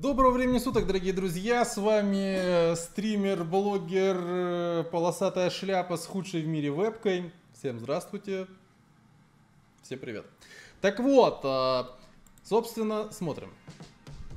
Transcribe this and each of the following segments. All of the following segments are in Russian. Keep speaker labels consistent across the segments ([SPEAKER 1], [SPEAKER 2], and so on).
[SPEAKER 1] Доброго времени суток, дорогие друзья! С вами э, стример, блогер, э, полосатая шляпа с худшей в мире вебкой. Всем здравствуйте. Всем привет. Так вот, э, собственно, смотрим.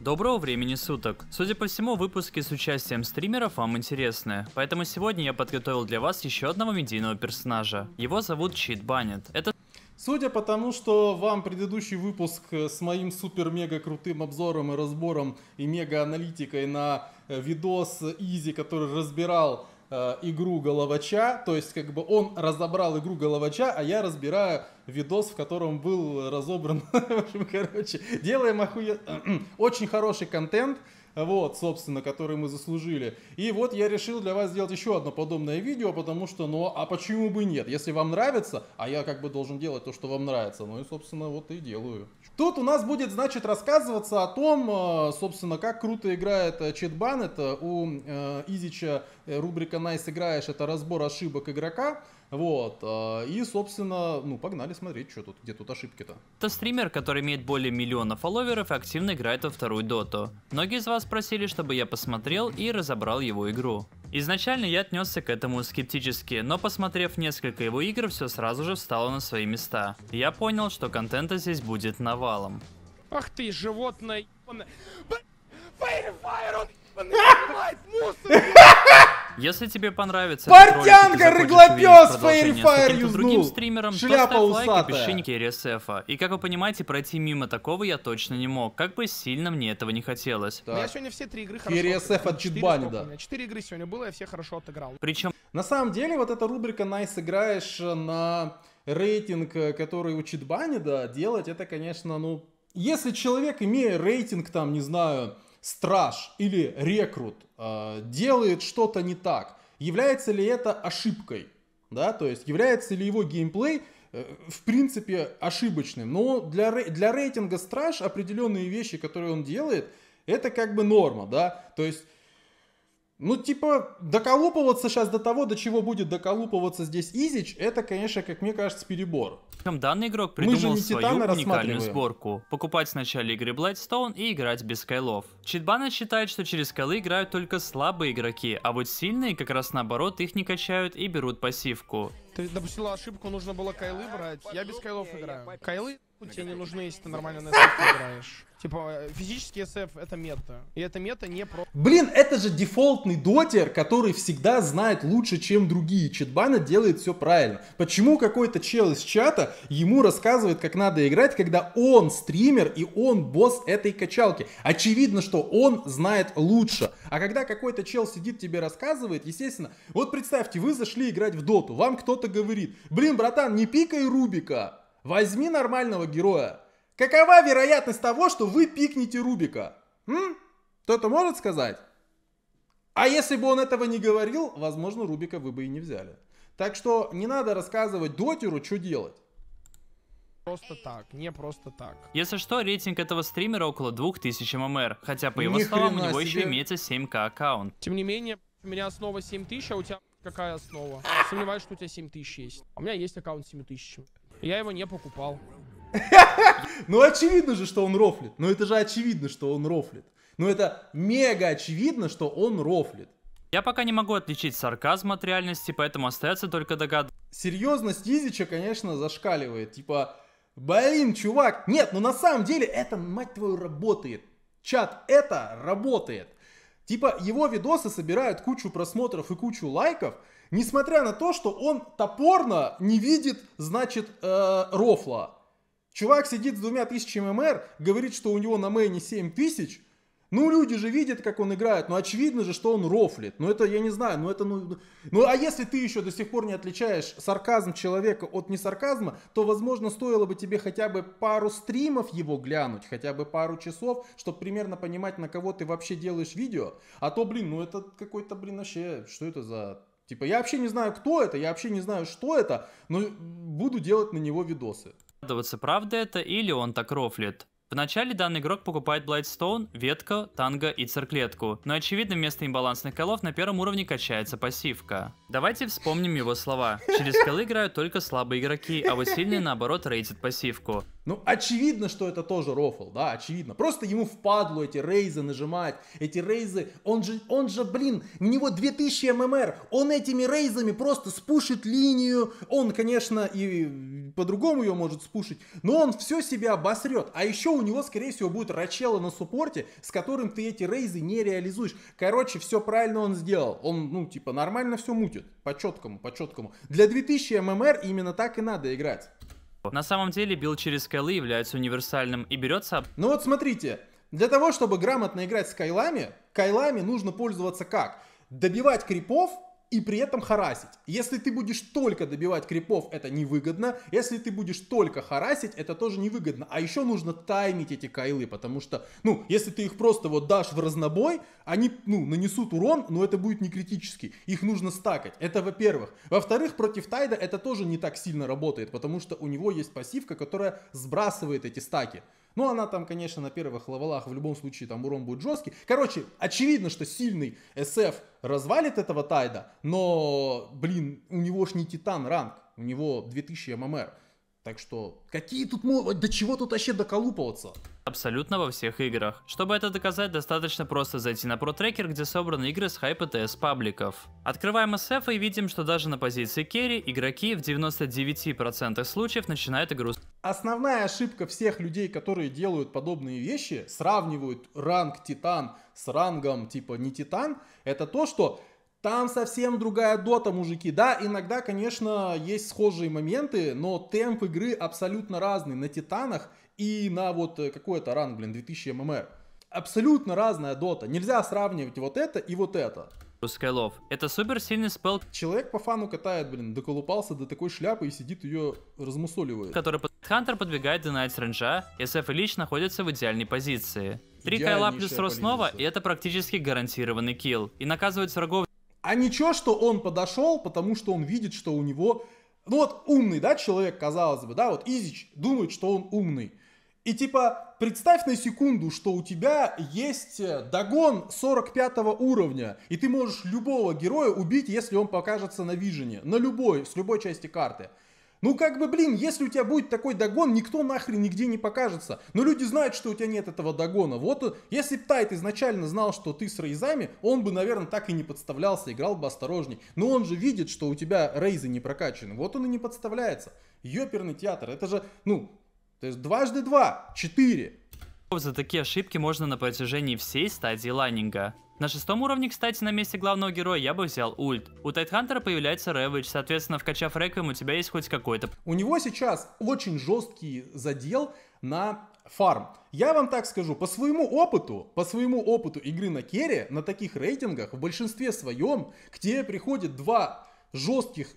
[SPEAKER 2] Доброго времени суток. Судя по всему, выпуски с участием стримеров вам интересны, поэтому сегодня я подготовил для вас еще одного медийного персонажа. Его зовут Чит Банет. Это Судя по
[SPEAKER 1] тому, что вам предыдущий выпуск э, с моим супер-мега крутым обзором и разбором и мега-аналитикой на э, видос Изи, который разбирал э, игру Головача, то есть как бы он разобрал игру Головача, а я разбираю видос, в котором был разобран, в общем, короче, делаем охуенно, очень хороший контент, вот, собственно, который мы заслужили. И вот я решил для вас сделать еще одно подобное видео, потому что, ну, а почему бы нет? Если вам нравится, а я как бы должен делать то, что вам нравится, ну и, собственно, вот и делаю. Тут у нас будет, значит, рассказываться о том, э, собственно, как круто играет э, Читбан. Это у э, Изича э, рубрика «Nice играешь» — это разбор ошибок игрока. Вот. А, и, собственно, ну, погнали смотреть, что тут, где тут ошибки-то.
[SPEAKER 2] Это стример, который имеет более миллиона фолловеров и активно играет во вторую доту. Многие из вас просили, чтобы я посмотрел и разобрал его игру. Изначально я отнесся к этому скептически, но посмотрев несколько его игр, все сразу же встало на свои места. Я понял, что контента здесь будет навалом.
[SPEAKER 3] Ах ты, животное!
[SPEAKER 2] Если тебе понравится Портянка, рыглопес, фейерфайр юзнул. стримером, Шляпа то ставь лайк и как вы понимаете, пройти мимо такого я точно не мог. Как бы сильно мне этого не хотелось. Так. Я
[SPEAKER 3] сегодня все три игры хорошо от Читбани, да. Четыре игры сегодня было, я все хорошо отыграл.
[SPEAKER 2] Причем...
[SPEAKER 1] На самом деле, вот эта рубрика «Найс играешь» на рейтинг, который у Читбани, да, делать, это, конечно, ну... Если человек, имея рейтинг, там, не знаю, страж или рекрут э, делает что-то не так, является ли это ошибкой? Да, то есть является ли его геймплей э, в принципе ошибочным. Но для, для рейтинга страж определенные вещи, которые он делает, это как бы норма, да. То есть ну, типа, доколупываться сейчас до того, до чего будет доколупываться здесь Изич, это, конечно, как мне кажется, перебор.
[SPEAKER 2] Причем данный игрок придумал Мы же не свою уникальную сборку. Покупать в начале игры Blightstone и играть без скайлов. Читбана считает, что через скайлы играют только слабые игроки, а вот сильные как раз наоборот их не качают и берут пассивку.
[SPEAKER 3] Ты допустила ошибку, нужно было кайлы брать. Я без кайлов играю. Кайлы нахуй тебе не нужны, если ты нормально на SF играешь. Типа, э, физический SF это мета. И это мета не про...
[SPEAKER 1] Блин, это же дефолтный дотер, который всегда знает лучше, чем другие. Читбана делает все правильно. Почему какой-то чел из чата ему рассказывает, как надо играть, когда он стример и он босс этой качалки? Очевидно, что он знает лучше. А когда какой-то чел сидит тебе рассказывает, естественно, вот представьте, вы зашли играть в доту, вам кто-то говорит, блин, братан, не пикай Рубика, Возьми нормального героя. Какова вероятность того, что вы пикнете Рубика? М? Кто-то может сказать? А если бы он этого не говорил, возможно, Рубика вы бы и не взяли. Так что не надо рассказывать дотеру, что делать.
[SPEAKER 3] Просто так, не просто так.
[SPEAKER 2] Если что, рейтинг этого стримера около 2000 ММР, хотя по его Ни словам у него себе. еще имеется 7к аккаунт.
[SPEAKER 3] Тем не менее, у меня основа 7000, а у тебя какая основа? Сомневаюсь, что у тебя 7000 есть. А у меня есть аккаунт 7000. Я его не покупал.
[SPEAKER 1] Ну, очевидно же, что он рофлит. Ну, это же очевидно, что он рофлит. Ну, это мега очевидно, что он рофлит.
[SPEAKER 2] Я пока не могу отличить сарказм от реальности, поэтому остается только догадка. Серьезность Изича, конечно, зашкаливает. Типа,
[SPEAKER 1] блин, чувак, нет, ну на самом деле это, мать твою, работает. Чат, это работает. Типа, его видосы собирают кучу просмотров и кучу лайков – Несмотря на то, что он топорно не видит, значит, э, рофла. Чувак сидит с двумя тысячами ММР, говорит, что у него на мейне 7 тысяч. Ну, люди же видят, как он играет. Ну, очевидно же, что он рофлит. Ну, это, я не знаю, ну, это, ну, ну... Ну, а если ты еще до сих пор не отличаешь сарказм человека от несарказма, то, возможно, стоило бы тебе хотя бы пару стримов его глянуть, хотя бы пару часов, чтобы примерно понимать, на кого ты вообще делаешь видео. А то, блин, ну, это какой-то, блин, вообще, что это за Типа, я вообще не знаю, кто это, я вообще не знаю, что это, но буду делать на него видосы.
[SPEAKER 2] Правда это или он так рофлит? Вначале данный игрок покупает Blightstone, ветка, танго и цирклетку, но очевидно вместо имбалансных колов на первом уровне качается пассивка. Давайте вспомним его слова. Через скиллы играют только слабые игроки, а вы сильные, наоборот, рейтят пассивку.
[SPEAKER 1] Ну, очевидно, что это тоже рофл, да, очевидно. Просто ему впадло эти рейзы нажимать, эти рейзы, он же, он же, блин, у него 2000 ММР, он этими рейзами просто спушит линию, он, конечно, и по-другому ее может спушить, но он все себя обосрет, а еще у него, скорее всего, будет рачело на суппорте, с которым ты эти рейзы не реализуешь. Короче, все правильно он сделал, он, ну, типа, нормально все мутит будет. По четкому, по четкому. Для 2000 ММР именно так и надо играть.
[SPEAKER 2] На самом деле билд через скайлы является универсальным и берется... Ну вот смотрите, для того, чтобы грамотно играть
[SPEAKER 1] с кайлами, кайлами нужно пользоваться как? Добивать крипов, и при этом харасить. Если ты будешь только добивать крипов, это невыгодно. Если ты будешь только харасить, это тоже невыгодно. А еще нужно таймить эти кайлы, потому что, ну, если ты их просто вот дашь в разнобой, они, ну, нанесут урон, но это будет не критический. Их нужно стакать. Это во-первых. Во-вторых, против тайда это тоже не так сильно работает, потому что у него есть пассивка, которая сбрасывает эти стаки. Ну она там, конечно, на первых лавалах, в любом случае там урон будет жесткий. Короче, очевидно, что сильный СФ развалит этого Тайда, но, блин, у него ж не Титан ранг, у него 2000 ММР. Так что, какие тут, до чего тут вообще доколупываться?
[SPEAKER 2] Абсолютно во всех играх. Чтобы это доказать, достаточно просто зайти на протрекер, где собраны игры с хайпа ТС пабликов. Открываем SF и видим, что даже на позиции керри игроки в 99% случаев начинают игру с...
[SPEAKER 1] Основная ошибка всех людей, которые делают подобные вещи, сравнивают ранг Титан с рангом типа не Титан, это то, что там совсем другая дота, мужики. Да, иногда, конечно, есть схожие моменты, но темп игры абсолютно разный на Титанах и на вот э, какой-то ранг, блин, 2000 ММР. Абсолютно разная дота. Нельзя сравнивать вот это и вот это.
[SPEAKER 2] У скайлов. Это супер сильный спел. Человек
[SPEAKER 1] по фану катает, блин, доколупался до такой шляпы и сидит ее размусоливает.
[SPEAKER 2] Который под... Хантер подбегает донать ренджа, SF и Лич находятся в идеальной позиции. Три кайла плюс роснова, и это практически гарантированный килл. И наказывать врагов
[SPEAKER 1] а ничего, что он подошел, потому что он видит, что у него... Ну вот умный, да, человек, казалось бы, да, вот Изич думает, что он умный. И типа, представь на секунду, что у тебя есть э, догон 45 уровня, и ты можешь любого героя убить, если он покажется на вижене, на любой, с любой части карты. Ну как бы, блин, если у тебя будет такой догон, никто нахрен нигде не покажется. Но люди знают, что у тебя нет этого догона. Вот если бы Тайт изначально знал, что ты с Рейзами, он бы, наверное, так и не подставлялся, играл бы осторожней. Но он же видит, что у тебя Рейзы не прокачаны. Вот он и не подставляется. Ёперный театр. Это же, ну, то есть дважды два, четыре.
[SPEAKER 2] За такие ошибки можно на протяжении всей стадии лайнинга на шестом уровне, кстати, на месте главного героя я бы взял ульт. У Тайтхантера появляется ревич, соответственно, вкачав Реквием, у тебя есть хоть какой-то...
[SPEAKER 1] У него сейчас очень жесткий задел на фарм. Я вам так скажу, по своему опыту, по своему опыту игры на керри, на таких рейтингах, в большинстве своем, к тебе приходят два жестких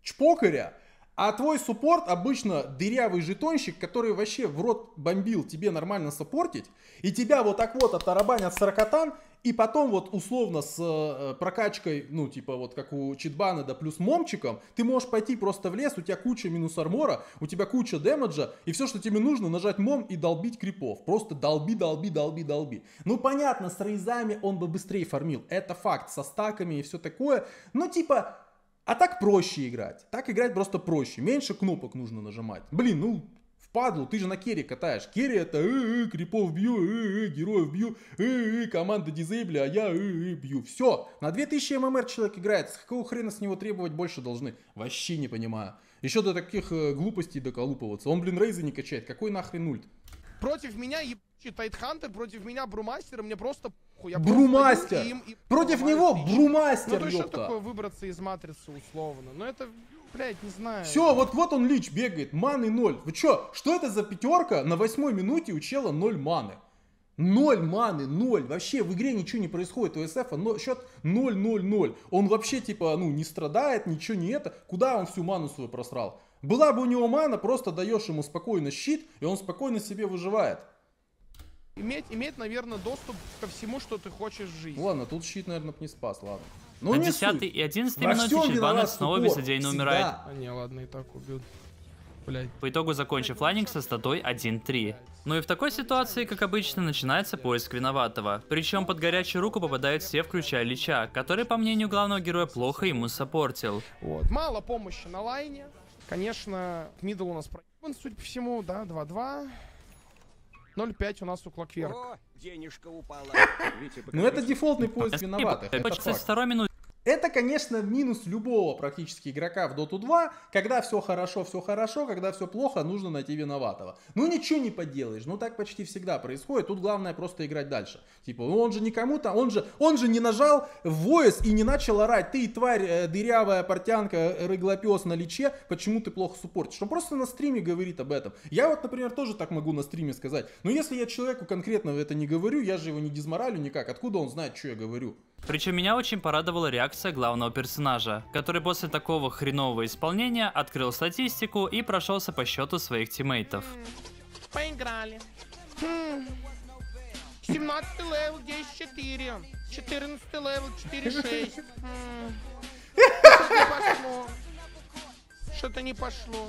[SPEAKER 1] чпокаря, а твой суппорт обычно дырявый жетонщик, который вообще в рот бомбил тебе нормально саппортить, и тебя вот так вот оттарабанят сорокотан, и потом вот условно с э, прокачкой, ну типа вот как у Читбана, да плюс момчиком, ты можешь пойти просто в лес, у тебя куча минус армора, у тебя куча демеджа, и все, что тебе нужно, нажать мом и долбить крипов. Просто долби, долби, долби, долби. Ну понятно, с рейзами он бы быстрее фармил, это факт, со стаками и все такое, но ну, типа... А так проще играть. Так играть просто проще. Меньше кнопок нужно нажимать. Блин, ну падлу, ты же на керри катаешь. Керри это э -э, крипов бью, э -э, э героев бью, э, э -э, команда дизейбля, а я э -э, э бью. Все, на 2000 ММР человек играет, с какого хрена с него требовать больше должны? Вообще не понимаю. Еще до таких э, глупостей доколупываться. Он, блин, рейзы не качает, какой нахрен ульт? Против меня ебучий Тайтхантер, против меня Брумастер, мне просто
[SPEAKER 3] я Брумастер! Против него Брумастер, Ну то есть что такое выбраться из матрицы условно? Но это Блять, не знаю. Все,
[SPEAKER 1] вот вот он лич бегает, маны ноль. Вы чё, что это за пятерка на восьмой минуте у чела ноль маны? Ноль маны, ноль. Вообще в игре ничего не происходит. У СФ но, счет 0-0-0. Он вообще типа, ну, не страдает, ничего не это. Куда он всю ману свою просрал? Была бы у него мана, просто даешь ему спокойно щит, и он спокойно себе выживает. Иметь, иметь, наверное, доступ ко всему, что ты хочешь в жизни. Ладно, тут щит, наверное, не спас, ладно. Ну, на 10 и 11 минуте Чильбанов снова без
[SPEAKER 2] идейно умирает. А не,
[SPEAKER 1] ладно, и так убьют.
[SPEAKER 2] блять. По итогу закончив лайнинг со статой 1-3. Ну и в такой ситуации, как обычно, начинается поиск виноватого. Причем под горячую руку попадают все, включая Лича, который, по мнению главного героя, плохо ему саппортил. Вот.
[SPEAKER 3] Мало помощи на лайне. Конечно, мидл у нас проебан, судя по всему, да, 2-2. 0,5 у нас у Клокверка. Ну это дефолтный поиск э, виноватых. Почти со второй
[SPEAKER 1] минуты. Это, конечно, минус любого практически игрока в Dota 2, когда все хорошо, все хорошо, когда все плохо, нужно найти виноватого. Ну ничего не поделаешь, ну так почти всегда происходит, тут главное просто играть дальше. Типа, ну он же никому-то, он же, он же не нажал в voice и не начал орать, ты тварь э, дырявая портянка, э, рыглопес на личе, почему ты плохо суппортишь? Он просто на стриме говорит об этом. Я вот, например, тоже так могу на стриме сказать, но «Ну, если я человеку конкретно это не говорю, я же его не дезморалю никак, откуда он знает, что я говорю?
[SPEAKER 2] Причем меня очень порадовала реакция главного персонажа, который после такого хренового исполнения открыл статистику и прошелся по счету своих тиммейтов.
[SPEAKER 3] Хм, поиграли. 17 хм, левел 10-4, 14 левел 4-6. Хм. Что-то не пошло. Что-то не пошло.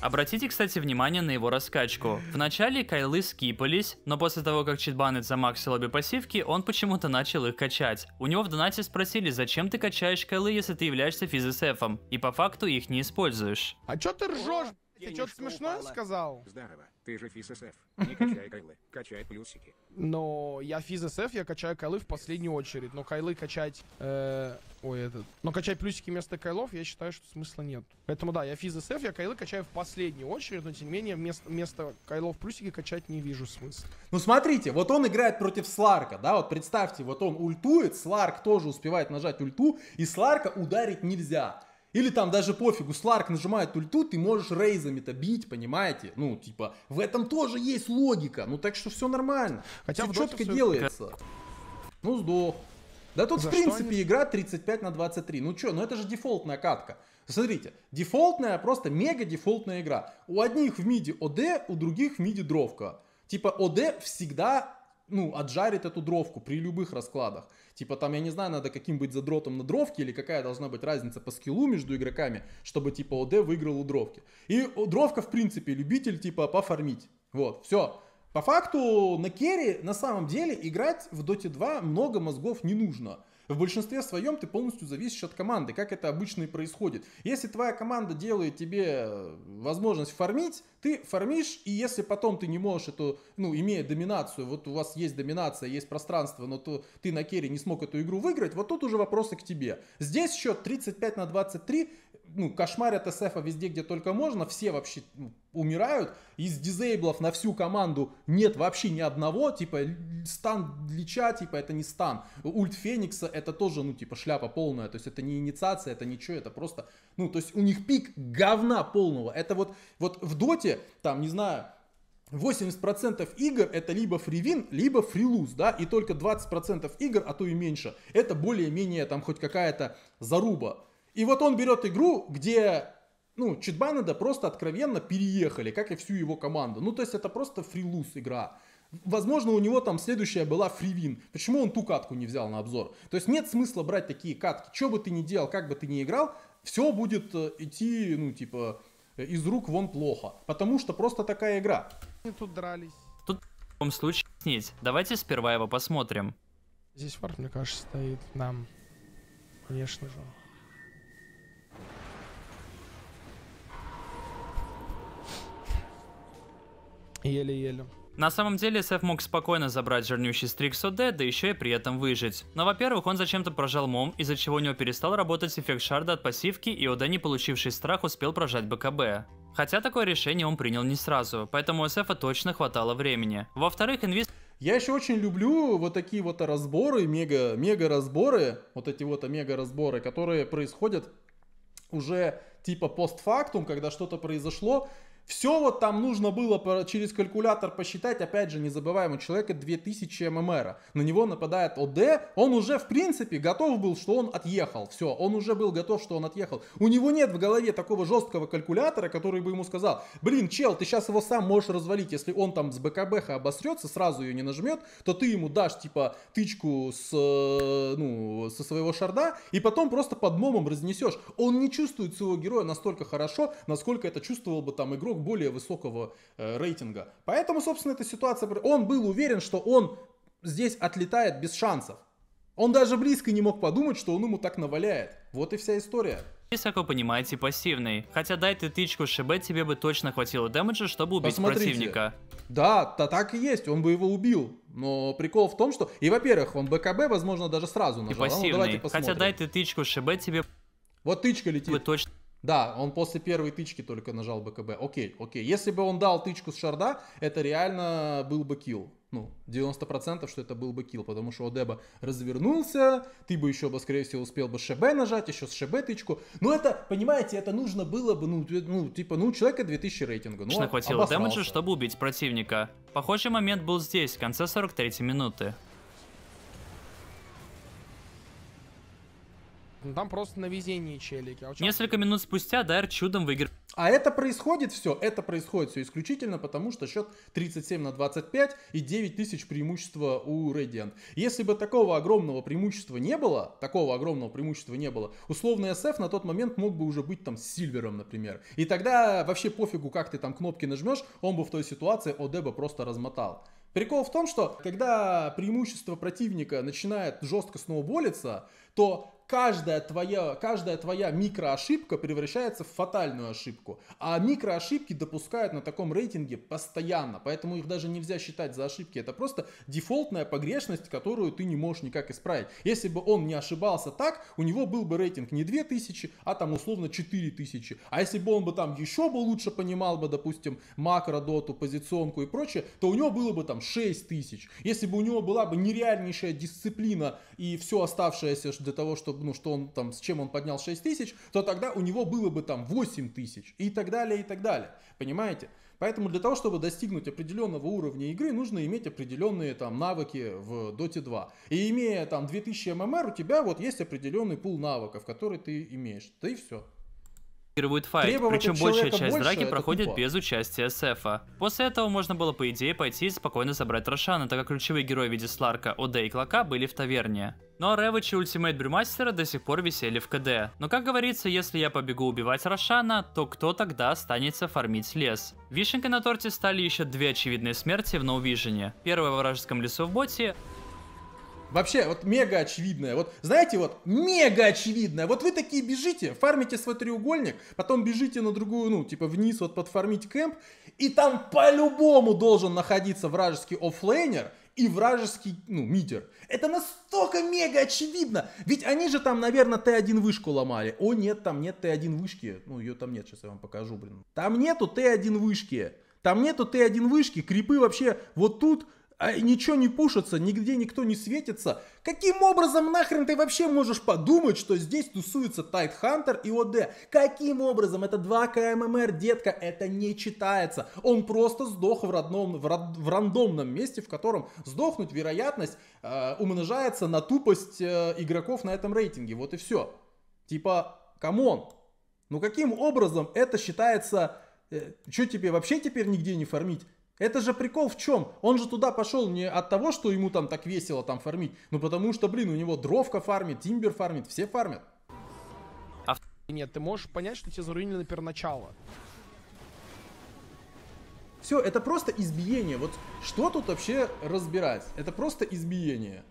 [SPEAKER 2] Обратите, кстати, внимание на его раскачку. Вначале кайлы скипались, но после того, как за замаксил обе пассивки, он почему-то начал их качать. У него в донате спросили, зачем ты качаешь кайлы, если ты являешься физисефом, и по факту их не используешь. А чё ты
[SPEAKER 3] ржешь? Ты что-то смешное сказал? Здорово. Ты же физ-СФ. Не качай
[SPEAKER 2] кайлы, качай плюсики.
[SPEAKER 3] Но я физ-СФ, я качаю кайлы в последнюю очередь. Но кайлы качать... Э, ой, этот... Но качать плюсики вместо кайлов, я считаю, что смысла нет. Поэтому да, я физ-СФ, я кайлы качаю в последнюю очередь, но тем не менее вместо,
[SPEAKER 1] вместо кайлов плюсики качать не вижу смысла. Ну смотрите, вот он играет против Сларка, да? Вот представьте, вот он ультует, Сларк тоже успевает нажать ульту, и Сларка ударить нельзя. Или там даже пофигу, Сларк нажимает ульту, ты можешь рейзами-то бить, понимаете? Ну, типа, в этом тоже есть логика. Ну, так что все нормально. Хотя все четко все... делается. Ну, сдох. Да тут, За в принципе, они... игра 35 на 23. Ну что, ну это же дефолтная катка. Смотрите, дефолтная, просто мега дефолтная игра. У одних в миде ОД, у других в миде дровка. Типа ОД всегда ну, отжарит эту дровку при любых раскладах. Типа там, я не знаю, надо каким быть задротом на дровке или какая должна быть разница по скиллу между игроками, чтобы типа ОД выиграл у дровки. И дровка, в принципе, любитель типа пофармить. Вот, все. По факту на керри на самом деле играть в Доте 2 много мозгов не нужно. В большинстве своем ты полностью зависишь от команды, как это обычно и происходит. Если твоя команда делает тебе э, возможность фармить, ты фармишь, и если потом ты не можешь эту, ну, имея доминацию, вот у вас есть доминация, есть пространство, но то ты на керри не смог эту игру выиграть, вот тут уже вопросы к тебе. Здесь счет 35 на 23, ну, кошмарят СФа везде, где только можно, все вообще ну, умирают, из дизейблов на всю команду нет вообще ни одного, типа, стан Лича, типа, это не стан, ульт Феникса, это тоже, ну, типа, шляпа полная, то есть это не инициация, это ничего, это просто, ну, то есть у них пик говна полного, это вот, вот в доте там, не знаю, 80% игр это либо фривин, либо фрилуз, да, и только 20% игр, а то и меньше, это более-менее там хоть какая-то заруба. И вот он берет игру, где, ну, Читбайнеда просто откровенно переехали, как и всю его команду. Ну, то есть это просто фрилуз игра. Возможно, у него там следующая была фривин. Почему он ту катку не взял на обзор? То есть нет смысла брать такие катки. Что бы ты ни делал, как бы ты ни играл, все будет э, идти, ну, типа, из рук вон плохо, потому что просто такая игра. И тут дрались. Тут
[SPEAKER 2] в любом случае снить. Давайте сперва его посмотрим.
[SPEAKER 3] Здесь варп, мне кажется, стоит нам. Конечно же.
[SPEAKER 2] Еле-еле. На самом деле, Сеф мог спокойно забрать жирнющий Стрикс ОД, да еще и при этом выжить. Но, во-первых, он зачем-то прожал мом, из-за чего у него перестал работать эффект шарда от пассивки, и ОД, не получивший страх, успел прожать БКБ. Хотя такое решение он принял не сразу, поэтому у Сефа точно хватало времени. Во-вторых, инвиз...
[SPEAKER 1] Я еще очень люблю вот такие вот разборы, мега, мега разборы, вот эти вот мега разборы, которые происходят уже типа постфактум, когда что-то произошло, все вот там нужно было через калькулятор посчитать, опять же, не забываем, у человека 2000 ММР. На него нападает ОД, он уже, в принципе, готов был, что он отъехал. Все, он уже был готов, что он отъехал. У него нет в голове такого жесткого калькулятора, который бы ему сказал, блин, чел, ты сейчас его сам можешь развалить, если он там с БКБХ обосрется, сразу ее не нажмет, то ты ему дашь, типа, тычку с, э, ну, со своего шарда, и потом просто под момом разнесешь. Он не чувствует своего героя настолько хорошо, насколько это чувствовал бы там игрок игрок более высокого э, рейтинга. Поэтому, собственно, эта ситуация... Он был уверен, что он здесь отлетает без шансов. Он даже близко не мог подумать, что он ему так наваляет. Вот и вся история.
[SPEAKER 2] Здесь, как вы понимаете, пассивный. Хотя дай ты тычку ШБ, тебе бы точно хватило дэмэджа, чтобы убить Посмотрите. противника.
[SPEAKER 1] Да, то так и есть, он бы его убил. Но прикол в том, что... И, во-первых, он БКБ, возможно, даже сразу нажал. И а ну, пассивный. ну, Хотя дай
[SPEAKER 2] ты тычку ШБ, тебе... Вот тычка летит.
[SPEAKER 1] Бы точно да, он после первой тычки только нажал БКБ. Окей, окей. Если бы он дал тычку с шарда, это реально был бы килл. Ну, 90% что это был бы килл, потому что Одеба развернулся, ты бы еще бы, скорее всего, успел бы ШБ нажать, еще с ШБ тычку. Но это, понимаете, это нужно было бы, ну, ну типа, ну, у человека 2000 рейтинга. Ну, хватило обосрался. дэмэджа, чтобы
[SPEAKER 2] убить противника. Похожий момент был здесь, в конце 43 минуты. Ну, там просто на везении челики. А Несколько минут спустя Дайер чудом выиграл.
[SPEAKER 1] А это происходит все, это происходит все исключительно потому, что счет 37 на 25 и 9 тысяч преимущества у Radiant. Если бы такого огромного преимущества не было, такого огромного преимущества не было, условный SF на тот момент мог бы уже быть там с Сильвером, например. И тогда вообще пофигу, как ты там кнопки нажмешь, он бы в той ситуации Одеба просто размотал. Прикол в том, что когда преимущество противника начинает жестко сноуболиться, то каждая твоя, каждая твоя микроошибка превращается в фатальную ошибку. А микроошибки допускают на таком рейтинге постоянно, поэтому их даже нельзя считать за ошибки. Это просто дефолтная погрешность, которую ты не можешь никак исправить. Если бы он не ошибался так, у него был бы рейтинг не 2000, а там условно 4000. А если бы он бы там еще бы лучше понимал бы, допустим, макро, доту, позиционку и прочее, то у него было бы там 6000. Если бы у него была бы нереальнейшая дисциплина и все оставшееся для того, чтобы ну, что он там, с чем он поднял 6 тысяч, то тогда у него было бы там 8 тысяч и так далее, и так далее. Понимаете? Поэтому для того, чтобы достигнуть определенного уровня игры, нужно иметь определенные там навыки в Dota 2. И имея там 2000 ММР, у тебя вот есть определенный пул навыков, который ты имеешь. Да и все
[SPEAKER 2] требует файт, причем большая часть больше, драки проходит тупо. без участия Сефа. После этого можно было по идее пойти и спокойно забрать Рошана, так как ключевые герои в виде Сларка, Ода и Клока были в таверне. Но Ревич и Ультимейт Брюмастера до сих пор висели в КД. Но как говорится, если я побегу убивать Рошана, то кто тогда останется фармить лес? Вишенкой на торте стали еще две очевидные смерти в Ноувижене. Первая в вражеском лесу в боте,
[SPEAKER 1] Вообще, вот мега очевидное. Вот, знаете, вот мега очевидное. Вот вы такие бежите, фармите свой треугольник, потом бежите на другую, ну, типа вниз вот подфармить кэмп, и там по-любому должен находиться вражеский оффлейнер и вражеский, ну, мидер. Это настолько мега очевидно. Ведь они же там, наверное, Т1 вышку ломали. О, нет, там нет Т1 вышки. Ну, ее там нет, сейчас я вам покажу, блин. Там нету Т1 вышки. Там нету Т1 вышки, крипы вообще вот тут, а ничего не пушится, нигде никто не светится. Каким образом нахрен ты вообще можешь подумать, что здесь тусуется Тайт Хантер и ОД? Каким образом? Это 2 КММР, эм эм детка, это не читается. Он просто сдох в, родном, в, род, в рандомном месте, в котором сдохнуть вероятность э, умножается на тупость э, игроков на этом рейтинге. Вот и все. Типа, камон. Ну каким образом это считается... Э, что тебе вообще теперь нигде не фармить? Это же прикол в чем? Он же туда пошел не от того, что ему там так весело там фармить, но потому что, блин, у него дровка фармит, тимбер фармит, все фармят. А нет, ты можешь понять, что тебе заруинили
[SPEAKER 3] первоначало.
[SPEAKER 1] Все, это просто избиение. Вот что тут вообще разбирать? Это просто избиение.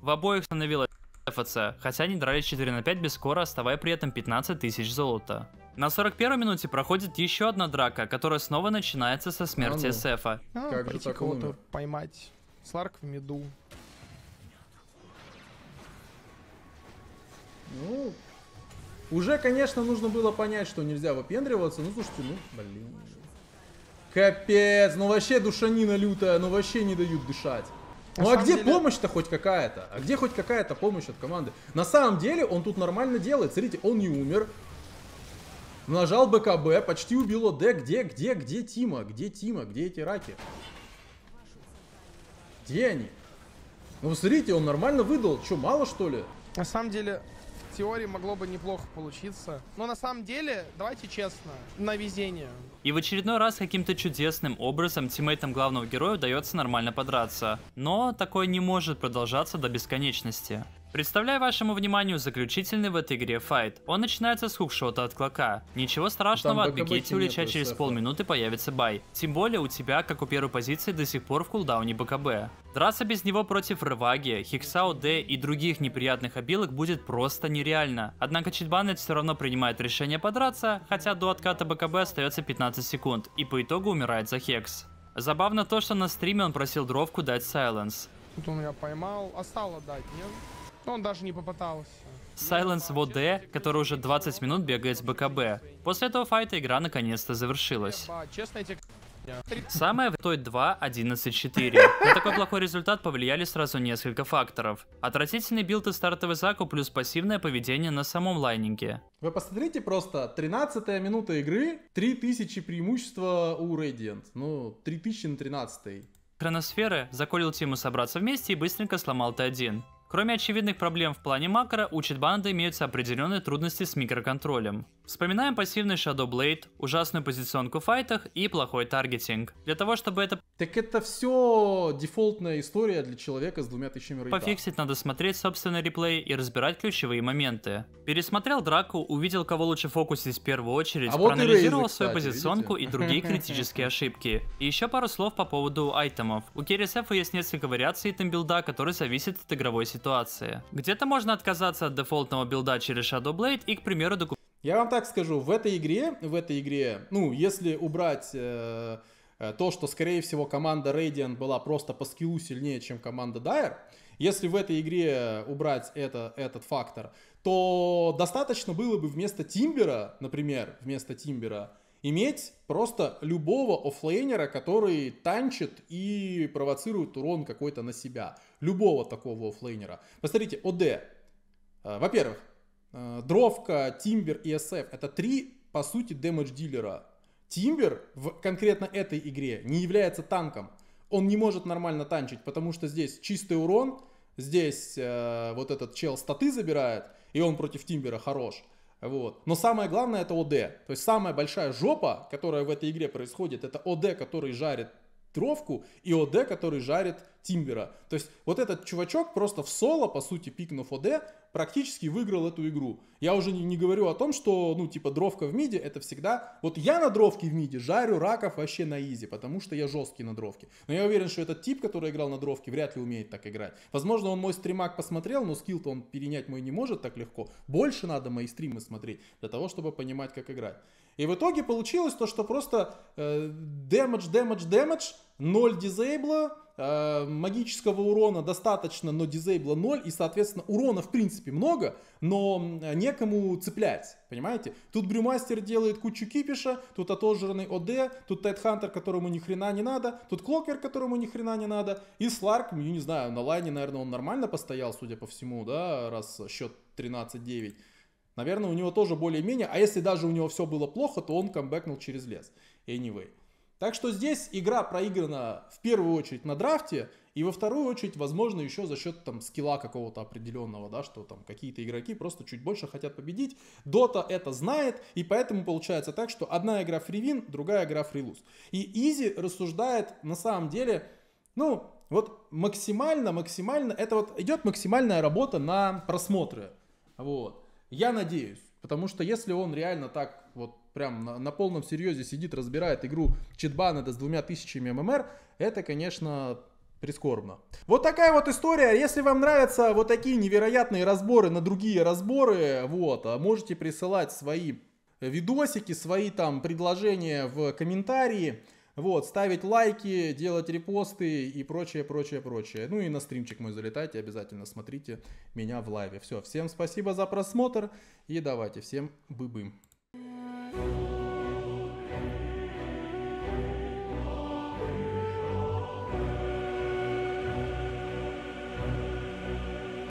[SPEAKER 2] В обоих становилось ФЦ, хотя они дрались 4 на 5 без скора, оставая при этом 15 тысяч золота. На 41-й минуте проходит еще одна драка, которая снова начинается со смерти а ну. Сефа. А, как же так кого
[SPEAKER 3] поймать. Сларк в меду.
[SPEAKER 1] Ну, уже, конечно, нужно было понять, что нельзя выпендриваться. Ну, слушайте, ну, блин. Капец, ну вообще душанина лютая, ну вообще не дают дышать. Ну а где деле... помощь-то хоть какая-то? А где хоть какая-то помощь от команды? На самом деле он тут нормально делает. Смотрите, он не умер, Нажал БКБ, почти убил ОД. Где, где, где Тима? Где Тима? Где эти раки? Где они? Ну, смотрите, он нормально выдал. Че, мало, что ли? На самом деле, в теории могло бы неплохо получиться.
[SPEAKER 2] Но на самом
[SPEAKER 3] деле, давайте честно, на везение.
[SPEAKER 2] И в очередной раз каким-то чудесным образом тиммейтам главного героя удается нормально подраться. Но такое не может продолжаться до бесконечности. Представляю вашему вниманию заключительный в этой игре файт. Он начинается с хукшота от клока. Ничего страшного, Там отбегите улича через шефа. полминуты появится бай. Тем более у тебя, как у первой позиции, до сих пор в кулдауне БКБ. Драться без него против Рываги, Хиксао Д и других неприятных обилок будет просто нереально. Однако Читбанет все равно принимает решение подраться, хотя до отката БКБ остается 15 секунд, и по итогу умирает за Хекс. Забавно то, что на стриме он просил дровку дать Сайленс.
[SPEAKER 3] Тут он меня поймал, а стало дать, нет? Но он даже не попытался.
[SPEAKER 2] Сайленс в ОД, который уже 20 минут бегает с БКБ. После этого файта игра наконец-то завершилась. Самое в той 2 11-4. На такой плохой результат повлияли сразу несколько факторов. Отвратительный билд и стартовый закуп плюс пассивное поведение на самом лайнинге.
[SPEAKER 1] Вы посмотрите просто, 13 минута игры, 3000 преимущества у Radiant. Ну, 3000 на 13
[SPEAKER 2] Хроносферы заколил Тиму собраться вместе и быстренько сломал Т1. Кроме очевидных проблем в плане макро, у читбанда имеются определенные трудности с микроконтролем. Вспоминаем пассивный Shadow Blade, ужасную позиционку в файтах и плохой таргетинг. Для того, чтобы это...
[SPEAKER 1] Так это все дефолтная история для человека с двумя тысячами рейта.
[SPEAKER 2] Пофиксить надо смотреть собственный реплей и разбирать ключевые моменты. Пересмотрел драку, увидел, кого лучше фокусить в первую очередь, а проанализировал вот Рейзер, свою кстати, позиционку видите? и другие критические ошибки. И еще пару слов по поводу айтемов. У Керисефа есть несколько вариаций тембилда, которые зависят от игровой ситуации. Где-то можно отказаться от дефолтного билда через Shadow Blade и, к примеру, докупить
[SPEAKER 1] я вам так скажу, в этой игре, в этой игре, ну, если убрать э, э, то, что, скорее всего, команда Radiant была просто по скиллу сильнее, чем команда Dire, если в этой игре убрать это, этот фактор, то достаточно было бы вместо Тимбера, например, вместо Тимбера, иметь просто любого оффлейнера, который танчит и провоцирует урон какой-то на себя. Любого такого оффлейнера. Посмотрите, ОД. Э, во-первых, Э, дровка, Тимбер и SF это три, по сути, дэмэдж-дилера. Тимбер в конкретно этой игре не является танком. Он не может нормально танчить, потому что здесь чистый урон, здесь э, вот этот чел статы забирает, и он против Тимбера хорош. Вот. Но самое главное это ОД. То есть самая большая жопа, которая в этой игре происходит, это ОД, который жарит тровку, и ОД, который жарит Тимбера. То есть вот этот чувачок просто в соло, по сути, пикнув ОД, практически выиграл эту игру. Я уже не, не говорю о том, что, ну, типа, дровка в миде, это всегда... Вот я на дровке в миде жарю раков вообще на изи, потому что я жесткий на дровке. Но я уверен, что этот тип, который играл на дровке, вряд ли умеет так играть. Возможно, он мой стримак посмотрел, но скилл-то он перенять мой не может так легко. Больше надо мои стримы смотреть для того, чтобы понимать, как играть. И в итоге получилось то, что просто э, damage, damage, damage, 0 дизейбла, э, магического урона достаточно, но дизейбла 0, и, соответственно, урона в принципе много, но некому цеплять, понимаете? Тут Брюмастер делает кучу кипиша, тут отожранный ОД, тут Тайтхантер, которому ни хрена не надо, тут Клокер, которому ни хрена не надо, и Сларк, я ну, не знаю, на лайне, наверное, он нормально постоял, судя по всему, да, раз счет 13-9. Наверное, у него тоже более-менее, а если даже у него все было плохо, то он камбэкнул через лес. Anyway. Так что здесь игра проиграна в первую очередь на драфте, и во вторую очередь, возможно, еще за счет там скилла какого-то определенного, да, что там какие-то игроки просто чуть больше хотят победить. Дота это знает, и поэтому получается так, что одна игра фривин, другая игра фрилуз. И Изи рассуждает на самом деле, ну, вот максимально, максимально, это вот идет максимальная работа на просмотры. Вот. Я надеюсь. Потому что если он реально так вот прям на, на полном серьезе сидит, разбирает игру Читбан это с двумя тысячами ММР, это, конечно, прискорбно. Вот такая вот история. Если вам нравятся вот такие невероятные разборы на другие разборы, вот, а можете присылать свои видосики, свои там предложения в комментарии. Вот, ставить лайки, делать репосты и прочее, прочее, прочее. Ну и на стримчик мой залетайте, обязательно смотрите меня в лайве. Все, всем спасибо за просмотр и давайте всем бы-бым.